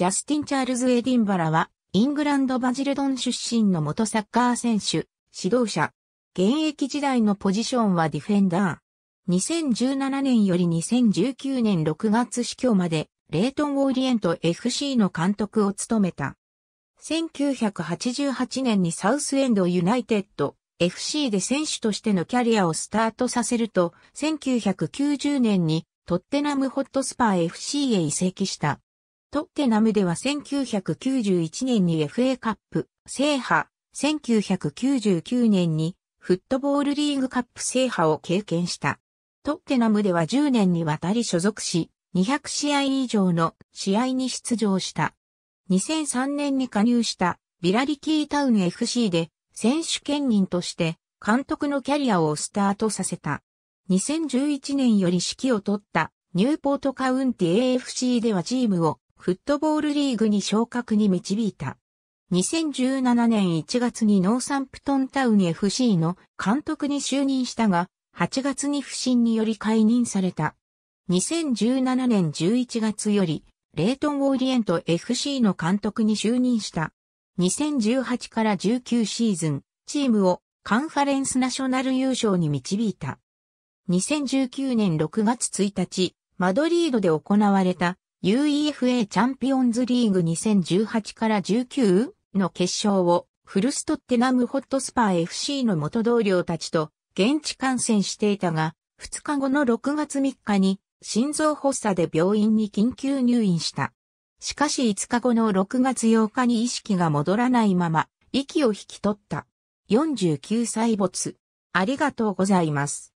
ジャスティン・チャールズ・エディンバラは、イングランド・バジルドン出身の元サッカー選手、指導者。現役時代のポジションはディフェンダー。2017年より2019年6月死去まで、レイトン・オーリエント FC の監督を務めた。1988年にサウスエンドユナイテッド FC で選手としてのキャリアをスタートさせると、1990年にトッテナムホットスパー FC へ移籍した。トッテナムでは1991年に FA カップ制覇、1999年にフットボールリーグカップ制覇を経験した。トッテナムでは10年にわたり所属し、200試合以上の試合に出場した。2003年に加入したビラリキータウン FC で選手兼任として監督のキャリアをスタートさせた。2011年より指揮を取ったニューポートカウンティ AFC ではチームをフットボールリーグに昇格に導いた。2017年1月にノーサンプトンタウン FC の監督に就任したが、8月に不審により解任された。2017年11月より、レイトン・オーリエント FC の監督に就任した。2018から19シーズン、チームをカンファレンスナショナル優勝に導いた。2019年6月1日、マドリードで行われた UEFA チャンピオンズリーグ2018から19の決勝をフルストッテナムホットスパー FC の元同僚たちと現地観戦していたが、2日後の6月3日に心臓発作で病院に緊急入院した。しかし5日後の6月8日に意識が戻らないまま息を引き取った。49歳没。ありがとうございます。